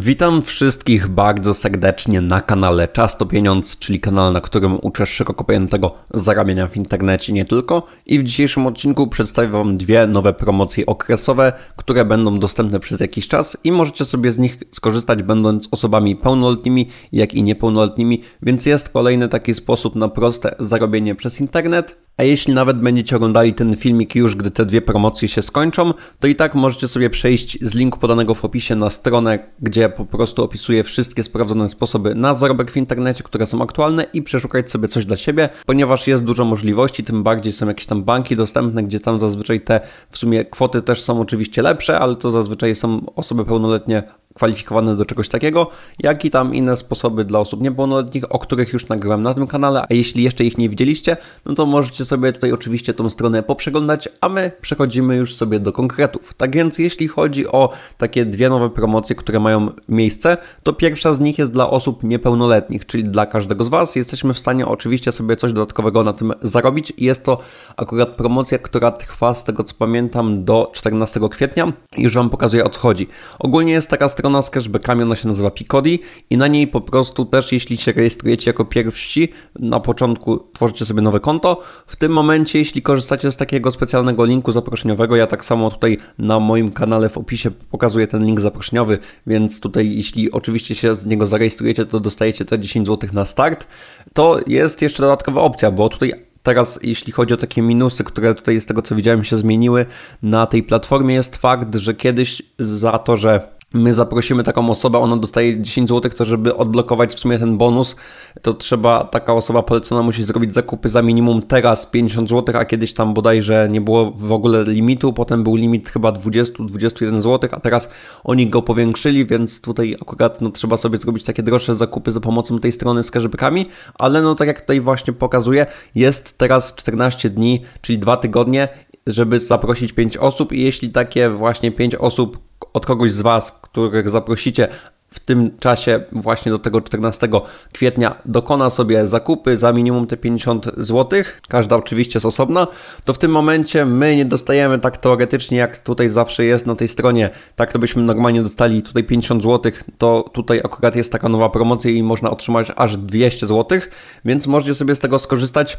Witam wszystkich bardzo serdecznie na kanale Czas to Pieniądz, czyli kanal, na którym uczę szeroko pojętego zarabiania w internecie nie tylko. I w dzisiejszym odcinku przedstawię Wam dwie nowe promocje okresowe, które będą dostępne przez jakiś czas i możecie sobie z nich skorzystać będąc osobami pełnoletnimi, jak i niepełnoletnimi, więc jest kolejny taki sposób na proste zarobienie przez internet. A jeśli nawet będziecie oglądali ten filmik już, gdy te dwie promocje się skończą, to i tak możecie sobie przejść z linku podanego w opisie na stronę, gdzie po prostu opisuję wszystkie sprawdzone sposoby na zarobek w internecie, które są aktualne i przeszukać sobie coś dla siebie, ponieważ jest dużo możliwości, tym bardziej są jakieś tam banki dostępne, gdzie tam zazwyczaj te w sumie kwoty też są oczywiście lepsze, ale to zazwyczaj są osoby pełnoletnie kwalifikowane do czegoś takiego, jak i tam inne sposoby dla osób niepełnoletnich, o których już nagrywam na tym kanale, a jeśli jeszcze ich nie widzieliście, no to możecie sobie tutaj oczywiście tą stronę poprzeglądać, a my przechodzimy już sobie do konkretów. Tak więc jeśli chodzi o takie dwie nowe promocje, które mają miejsce, to pierwsza z nich jest dla osób niepełnoletnich, czyli dla każdego z Was. Jesteśmy w stanie oczywiście sobie coś dodatkowego na tym zarobić i jest to akurat promocja, która trwa z tego co pamiętam do 14 kwietnia. Już Wam pokazuję o co chodzi. Ogólnie jest taka strona strona z kamiona ona się nazywa Picodi i na niej po prostu też, jeśli się rejestrujecie jako pierwsi, na początku tworzycie sobie nowe konto. W tym momencie, jeśli korzystacie z takiego specjalnego linku zaproszeniowego, ja tak samo tutaj na moim kanale w opisie pokazuję ten link zaproszeniowy, więc tutaj jeśli oczywiście się z niego zarejestrujecie, to dostajecie te 10 zł na start. To jest jeszcze dodatkowa opcja, bo tutaj teraz, jeśli chodzi o takie minusy, które tutaj z tego co widziałem się zmieniły na tej platformie, jest fakt, że kiedyś za to, że my zaprosimy taką osobę, ona dostaje 10 zł, to żeby odblokować w sumie ten bonus, to trzeba, taka osoba polecona musi zrobić zakupy za minimum teraz 50 zł, a kiedyś tam bodajże nie było w ogóle limitu, potem był limit chyba 20-21 zł, a teraz oni go powiększyli, więc tutaj akurat no, trzeba sobie zrobić takie droższe zakupy za pomocą tej strony z cashbackami, ale no tak jak tutaj właśnie pokazuje, jest teraz 14 dni, czyli 2 tygodnie żeby zaprosić 5 osób i jeśli takie właśnie 5 osób od kogoś z Was, których zaprosicie, w tym czasie właśnie do tego 14 kwietnia dokona sobie zakupy za minimum te 50 zł, każda oczywiście jest osobna, to w tym momencie my nie dostajemy tak teoretycznie jak tutaj zawsze jest na tej stronie, tak to byśmy normalnie dostali tutaj 50 zł, to tutaj akurat jest taka nowa promocja i można otrzymać aż 200 zł, więc możecie sobie z tego skorzystać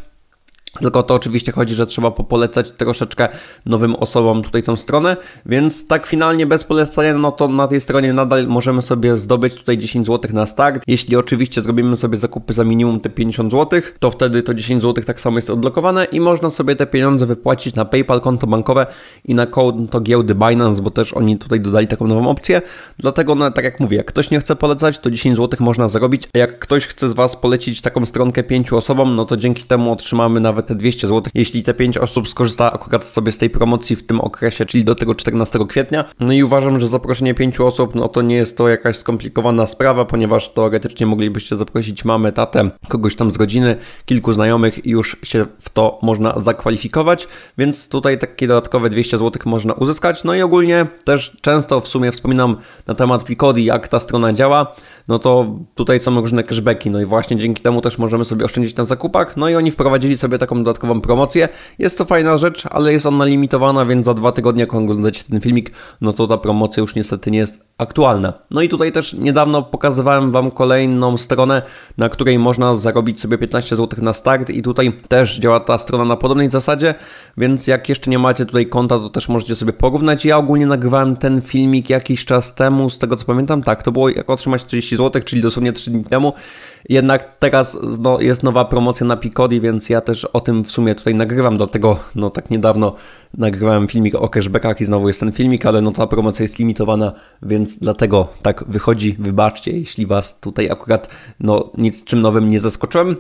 tylko to oczywiście chodzi, że trzeba polecać troszeczkę nowym osobom tutaj tą stronę, więc tak finalnie bez polecenia, no to na tej stronie nadal możemy sobie zdobyć tutaj 10 zł na start. Jeśli oczywiście zrobimy sobie zakupy za minimum te 50 zł, to wtedy to 10 zł tak samo jest odlokowane i można sobie te pieniądze wypłacić na PayPal, konto bankowe i na konto giełdy Binance, bo też oni tutaj dodali taką nową opcję. Dlatego, no, tak jak mówię, jak ktoś nie chce polecać, to 10 zł można zarobić, a jak ktoś chce z Was polecić taką stronkę 5 osobom, no to dzięki temu otrzymamy nawet nawet te 200 zł, jeśli te 5 osób skorzysta akurat sobie z tej promocji w tym okresie, czyli do tego 14 kwietnia. No i uważam, że zaproszenie 5 osób, no to nie jest to jakaś skomplikowana sprawa, ponieważ teoretycznie moglibyście zaprosić mamę, tatę, kogoś tam z rodziny, kilku znajomych i już się w to można zakwalifikować, więc tutaj takie dodatkowe 200 zł można uzyskać. No i ogólnie też często w sumie wspominam na temat Picodi, jak ta strona działa, no to tutaj są różne cashbacki, no i właśnie dzięki temu też możemy sobie oszczędzić na zakupach, no i oni wprowadzili sobie tak taką dodatkową promocję. Jest to fajna rzecz, ale jest ona limitowana, więc za dwa tygodnie, jak oglądacie ten filmik, no to ta promocja już niestety nie jest aktualne. No i tutaj też niedawno pokazywałem Wam kolejną stronę, na której można zarobić sobie 15 zł na start i tutaj też działa ta strona na podobnej zasadzie, więc jak jeszcze nie macie tutaj konta, to też możecie sobie porównać. Ja ogólnie nagrywałem ten filmik jakiś czas temu, z tego co pamiętam, tak, to było jak otrzymać 30 zł, czyli dosłownie 3 dni temu, jednak teraz no, jest nowa promocja na Picodi, więc ja też o tym w sumie tutaj nagrywam, dlatego no tak niedawno nagrywałem filmik o cashbackach i znowu jest ten filmik, ale no ta promocja jest limitowana, więc więc dlatego tak wychodzi. Wybaczcie, jeśli Was tutaj akurat no, nic czym nowym nie zaskoczyłem.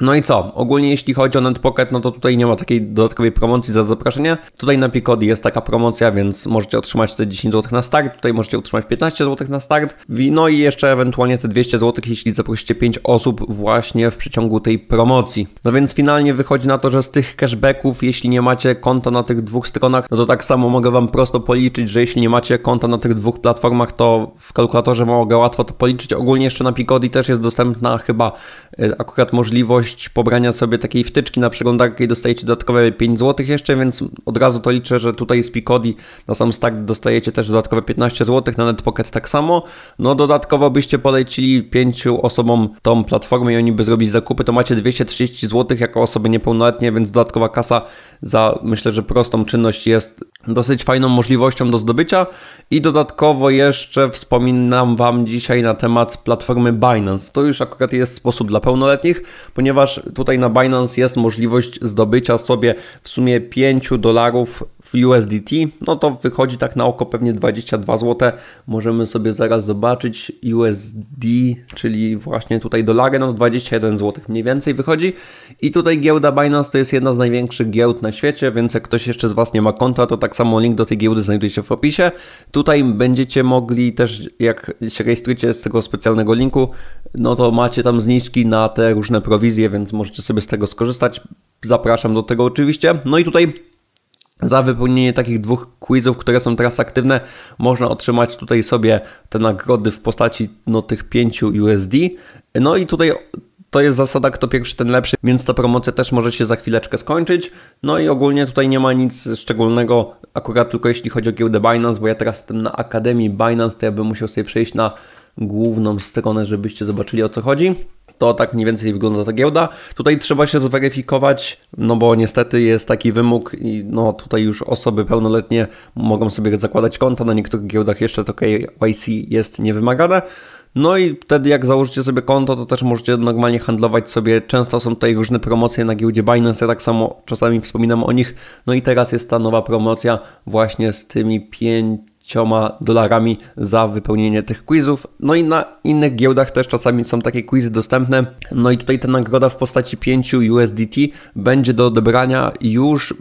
No i co? Ogólnie jeśli chodzi o NetPocket, no to tutaj nie ma takiej dodatkowej promocji za zaproszenie. Tutaj na Picodi jest taka promocja, więc możecie otrzymać te 10 zł na start, tutaj możecie otrzymać 15 zł na start, no i jeszcze ewentualnie te 200 zł, jeśli zaprosicie 5 osób właśnie w przeciągu tej promocji. No więc finalnie wychodzi na to, że z tych cashbacków, jeśli nie macie konta na tych dwóch stronach, no to tak samo mogę Wam prosto policzyć, że jeśli nie macie konta na tych dwóch platformach, to w kalkulatorze mogę łatwo to policzyć. Ogólnie jeszcze na Picodi też jest dostępna chyba e, akurat możliwość możliwość pobrania sobie takiej wtyczki na przeglądarkę i dostajecie dodatkowe 5 zł jeszcze, więc od razu to liczę, że tutaj z Picodi na sam stack dostajecie też dodatkowe 15 zł, na NetPocket tak samo. No dodatkowo byście polecili 5 osobom tą platformę i oni by zrobili zakupy, to macie 230 zł jako osoby niepełnoletnie, więc dodatkowa kasa za myślę, że prostą czynność jest dosyć fajną możliwością do zdobycia i dodatkowo jeszcze wspominam Wam dzisiaj na temat platformy Binance. To już akurat jest sposób dla pełnoletnich, ponieważ ponieważ tutaj na Binance jest możliwość zdobycia sobie w sumie 5 dolarów w USDT, no to wychodzi tak na oko pewnie 22 zł. Możemy sobie zaraz zobaczyć USD, czyli właśnie tutaj dolary, no 21 zł mniej więcej wychodzi. I tutaj giełda Binance to jest jedna z największych giełd na świecie, więc jak ktoś jeszcze z Was nie ma konta, to tak samo link do tej giełdy znajduje się w opisie. Tutaj będziecie mogli też, jak się rejestrujecie z tego specjalnego linku, no to macie tam zniżki na te różne prowizje, więc możecie sobie z tego skorzystać. Zapraszam do tego oczywiście. No i tutaj za wypełnienie takich dwóch quizów, które są teraz aktywne, można otrzymać tutaj sobie te nagrody w postaci no, tych 5 USD. No i tutaj to jest zasada, kto pierwszy, ten lepszy, więc ta promocja też może się za chwileczkę skończyć. No i ogólnie tutaj nie ma nic szczególnego, akurat tylko jeśli chodzi o giełdę Binance, bo ja teraz jestem na Akademii Binance, to ja bym musiał sobie przejść na główną stronę, żebyście zobaczyli o co chodzi. To tak mniej więcej wygląda ta giełda. Tutaj trzeba się zweryfikować, no bo niestety jest taki wymóg i no tutaj już osoby pełnoletnie mogą sobie zakładać konta. Na niektórych giełdach jeszcze to KYC jest niewymagane. No i wtedy jak założycie sobie konto, to też możecie normalnie handlować sobie. Często są tutaj różne promocje na giełdzie Binance, ja tak samo czasami wspominam o nich. No i teraz jest ta nowa promocja właśnie z tymi pięć dolarami za wypełnienie tych quizów. No i na innych giełdach też czasami są takie quizy dostępne. No i tutaj ta nagroda w postaci 5 USDT będzie do odebrania już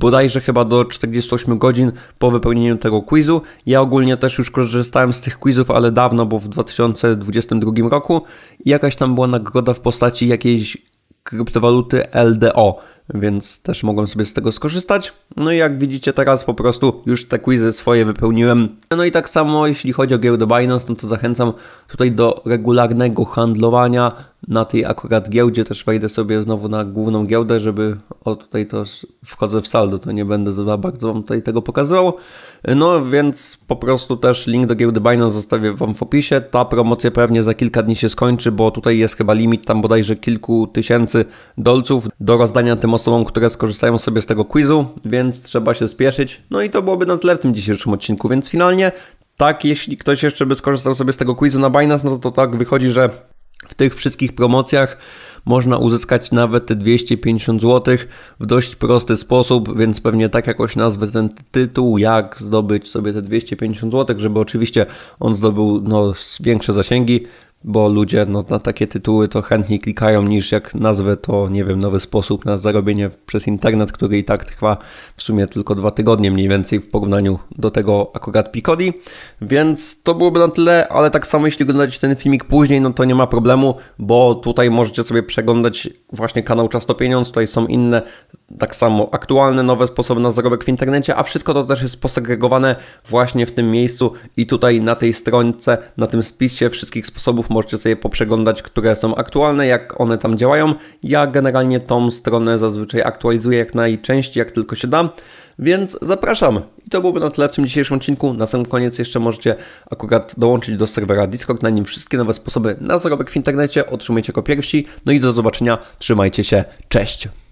bodajże chyba do 48 godzin po wypełnieniu tego quizu. Ja ogólnie też już korzystałem z tych quizów, ale dawno, bo w 2022 roku jakaś tam była nagroda w postaci jakiejś kryptowaluty LDO więc też mogłem sobie z tego skorzystać. No i jak widzicie teraz po prostu już te quizy swoje wypełniłem. No i tak samo jeśli chodzi o giełdę Binance, no to zachęcam tutaj do regularnego handlowania, na tej akurat giełdzie też wejdę sobie znowu na główną giełdę, żeby o tutaj to wchodzę w saldo, to nie będę za bardzo wam tutaj tego pokazywał. No więc po prostu też link do giełdy Binance zostawię wam w opisie. Ta promocja pewnie za kilka dni się skończy, bo tutaj jest chyba limit tam bodajże kilku tysięcy dolców do rozdania tym osobom, które skorzystają sobie z tego quizu, więc trzeba się spieszyć. No i to byłoby na tyle w tym dzisiejszym odcinku, więc finalnie tak, jeśli ktoś jeszcze by skorzystał sobie z tego quizu na Binance, no to, to tak wychodzi, że w tych wszystkich promocjach można uzyskać nawet te 250 zł w dość prosty sposób, więc pewnie tak jakoś nazwę ten tytuł, jak zdobyć sobie te 250 zł, żeby oczywiście on zdobył no, większe zasięgi bo ludzie no, na takie tytuły to chętniej klikają niż jak nazwę to, nie wiem, nowy sposób na zarobienie przez internet, który i tak trwa w sumie tylko dwa tygodnie mniej więcej w porównaniu do tego akurat Picodi, więc to byłoby na tyle, ale tak samo jeśli oglądacie ten filmik później, no to nie ma problemu, bo tutaj możecie sobie przeglądać właśnie kanał Czas to Pieniądz, tutaj są inne tak samo aktualne nowe sposoby na zarobek w internecie, a wszystko to też jest posegregowane właśnie w tym miejscu i tutaj na tej stronce, na tym spisie wszystkich sposobów możecie sobie poprzeglądać, które są aktualne, jak one tam działają. Ja generalnie tą stronę zazwyczaj aktualizuję jak najczęściej, jak tylko się da. Więc zapraszam. I to byłoby na tyle w tym dzisiejszym odcinku. Na sam koniec jeszcze możecie akurat dołączyć do serwera Discord. Na nim wszystkie nowe sposoby na zarobek w internecie otrzymujecie jako pierwsi. No i do zobaczenia. Trzymajcie się. Cześć.